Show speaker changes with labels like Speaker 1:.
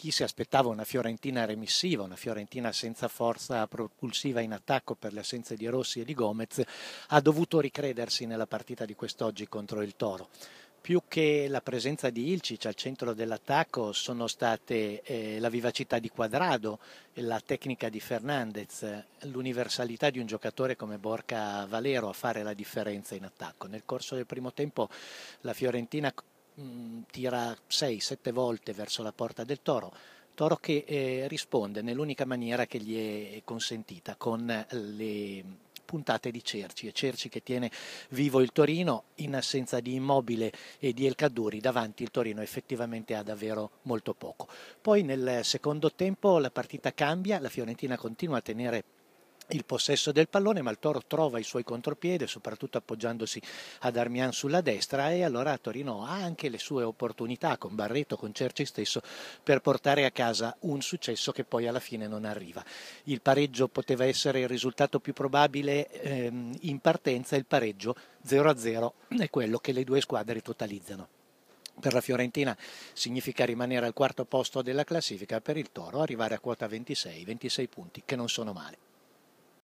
Speaker 1: chi si aspettava una Fiorentina remissiva, una Fiorentina senza forza propulsiva in attacco per le assenze di Rossi e di Gomez, ha dovuto ricredersi nella partita di quest'oggi contro il Toro più che la presenza di Ilcic al centro dell'attacco sono state eh, la vivacità di Quadrado, la tecnica di Fernandez, l'universalità di un giocatore come Borca Valero a fare la differenza in attacco. Nel corso del primo tempo la Fiorentina Mm, tira 6-7 volte verso la porta del toro, toro che eh, risponde nell'unica maniera che gli è consentita, con le puntate di Cerci e Cerci che tiene vivo il Torino in assenza di Immobile e di El Caduri davanti il Torino effettivamente ha davvero molto poco. Poi nel secondo tempo la partita cambia, la Fiorentina continua a tenere il possesso del pallone, ma il Toro trova i suoi contropiede, soprattutto appoggiandosi ad Armian sulla destra e allora Torino ha anche le sue opportunità con Barreto, con Cerci stesso per portare a casa un successo che poi alla fine non arriva. Il pareggio poteva essere il risultato più probabile ehm, in partenza, il pareggio 0-0 è quello che le due squadre totalizzano per la Fiorentina significa rimanere al quarto posto della classifica, per il Toro arrivare a quota 26, 26 punti che non sono male.